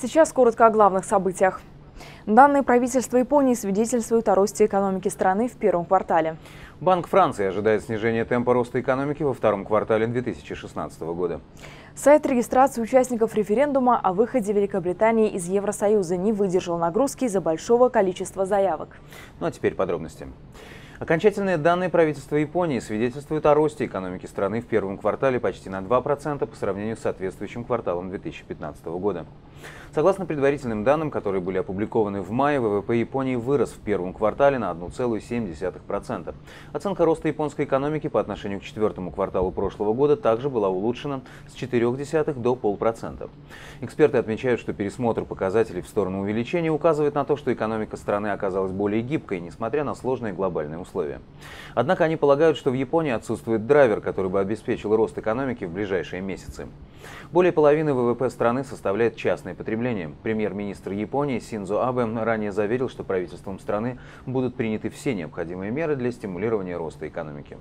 Сейчас коротко о главных событиях. Данные правительства Японии свидетельствуют о росте экономики страны в первом квартале. Банк Франции ожидает снижения темпа роста экономики во втором квартале 2016 года. Сайт регистрации участников референдума о выходе Великобритании из Евросоюза не выдержал нагрузки из-за большого количества заявок. Ну а теперь подробности. Окончательные данные правительства Японии свидетельствуют о росте экономики страны в первом квартале почти на 2% по сравнению с соответствующим кварталом 2015 года. Согласно предварительным данным, которые были опубликованы в мае, ВВП Японии вырос в первом квартале на 1,7%. Оценка роста японской экономики по отношению к четвертому кварталу прошлого года также была улучшена с 0,4 до 0,5%. Эксперты отмечают, что пересмотр показателей в сторону увеличения указывает на то, что экономика страны оказалась более гибкой, несмотря на сложные глобальные условия. Однако они полагают, что в Японии отсутствует драйвер, который бы обеспечил рост экономики в ближайшие месяцы. Более половины ВВП страны составляет частное потребление. Премьер-министр Японии Синзо Абе ранее заверил, что правительством страны будут приняты все необходимые меры для стимулирования роста экономики.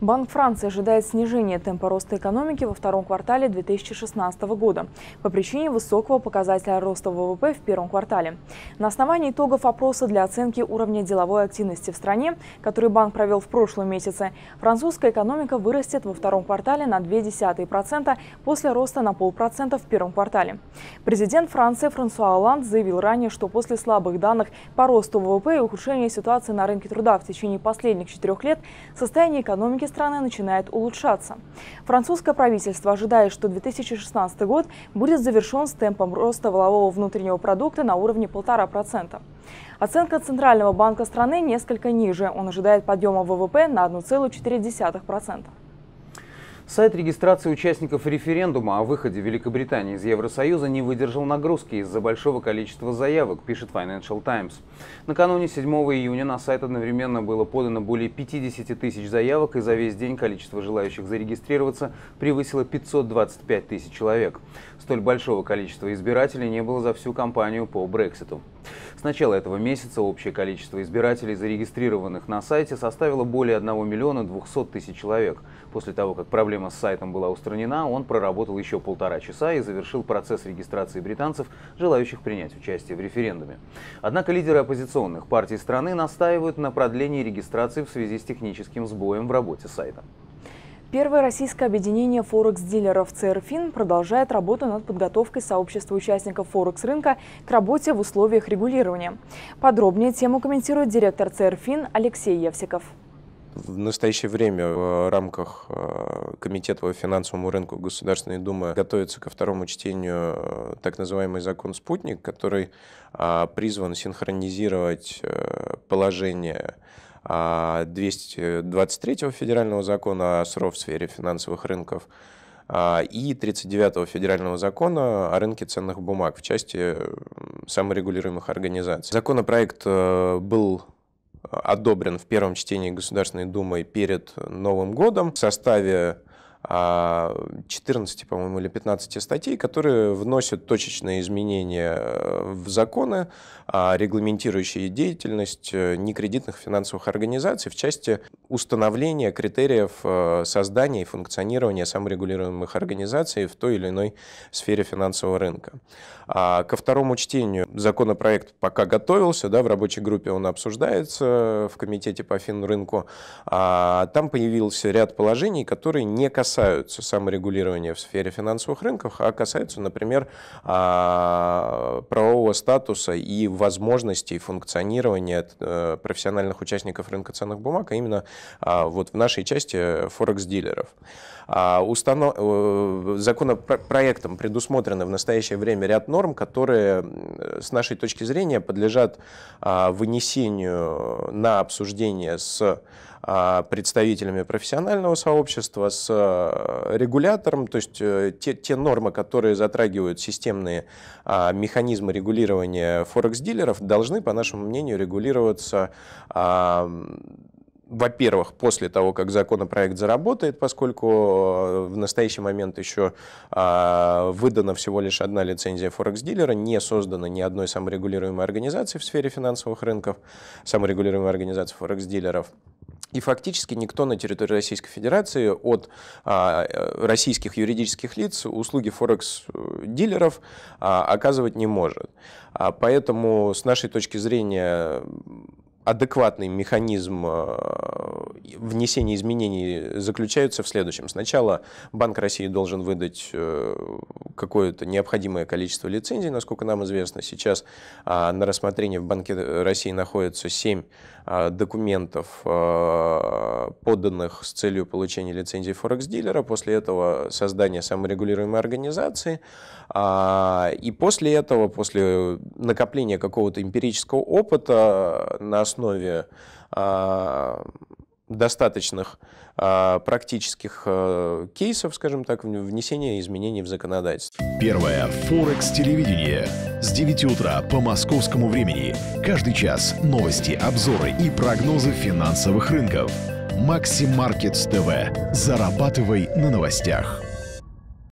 Банк Франции ожидает снижения темпа роста экономики во втором квартале 2016 года по причине высокого показателя роста ВВП в первом квартале. На основании итогов опроса для оценки уровня деловой активности в стране, который банк провел в прошлом месяце, французская экономика вырастет во втором квартале на 0,2% после роста на 0,5% в первом квартале. Президент Франции Франсуа Оланд заявил ранее, что после слабых данных по росту ВВП и ухудшения ситуации на рынке труда в течение последних четырех лет состояние экономики страны начинает улучшаться. Французское правительство ожидает, что 2016 год будет завершен с темпом роста валового внутреннего продукта на уровне 1,5%. Оценка Центрального банка страны несколько ниже. Он ожидает подъема ВВП на 1,4%. Сайт регистрации участников референдума о выходе Великобритании из Евросоюза не выдержал нагрузки из-за большого количества заявок, пишет Financial Times. Накануне 7 июня на сайт одновременно было подано более 50 тысяч заявок, и за весь день количество желающих зарегистрироваться превысило 525 тысяч человек. Столь большого количества избирателей не было за всю кампанию по Брекситу. С начала этого месяца общее количество избирателей, зарегистрированных на сайте, составило более 1 миллиона 200 тысяч человек. После того, как проблема с сайтом была устранена, он проработал еще полтора часа и завершил процесс регистрации британцев, желающих принять участие в референдуме. Однако лидеры оппозиционных партий страны настаивают на продлении регистрации в связи с техническим сбоем в работе сайта. Первое российское объединение форекс-дилеров ЦРФИН продолжает работу над подготовкой сообщества участников форекс-рынка к работе в условиях регулирования. Подробнее тему комментирует директор ЦРФИН Алексей Евсиков. В настоящее время в рамках э, Комитета по финансовому рынку Государственной Думы готовится ко второму чтению э, так называемый закон «Спутник», который а, призван синхронизировать э, положение 223 а, федерального закона о СРО в сфере финансовых рынков а, и 39 федерального закона о рынке ценных бумаг в части саморегулируемых организаций. Законопроект э, был одобрен в первом чтении Государственной Думой перед Новым годом в составе 14, а, по-моему, или 15 статей, которые вносят точечные изменения э, в законы, а, регламентирующие деятельность э, некредитных финансовых организаций в части установления критериев э, создания и функционирования саморегулируемых организаций в той или иной сфере финансового рынка. А, ко второму чтению законопроект пока готовился, да, в рабочей группе он обсуждается в комитете по финрынку. Там появился ряд положений, которые не касаются касаются саморегулирования в сфере финансовых рынков, а касаются, например, а, правового статуса и возможностей функционирования э, профессиональных участников рынка ценных бумаг, а именно а, вот в нашей части форекс-дилеров. А, установ... Э, законопроектом предусмотрены в настоящее время ряд норм, которые с нашей точки зрения подлежат вынесению на обсуждение с а, представителями профессионального сообщества, с э, регулятором, то есть э, те, те нормы, которые затрагивают системные а, механизмы регулирования форекс-дилеров, должны, по нашему мнению, регулироваться а, во-первых, после того, как законопроект заработает, поскольку э, в настоящий момент еще выдана всего лишь одна лицензия форекс-дилера, не создана ни одной саморегулируемой организации в сфере финансовых рынков, саморегулируемой организации форекс-дилеров. И фактически никто на территории Российской Федерации от а, э, российских юридических лиц услуги форекс-дилеров а, оказывать не может. А, поэтому, с нашей точки зрения, адекватный механизм э, внесения изменений заключается в следующем. Сначала Банк России должен выдать э, какое-то необходимое количество лицензий, насколько нам известно. Сейчас а, на рассмотрение в Банке России находится 7 а, документов, а, поданных с целью получения лицензии форекс-дилера. После этого создание саморегулируемой организации. И после этого, после накопления какого-то эмпирического опыта, на основе основе а, достаточных а, практических э, кейсов, скажем так, внесения изменений в законодательство. Первое. Форекс телевидение. С 9 утра по московскому времени. Каждый час новости, обзоры и прогнозы финансовых рынков. Максимаркетс ТВ. Зарабатывай на новостях.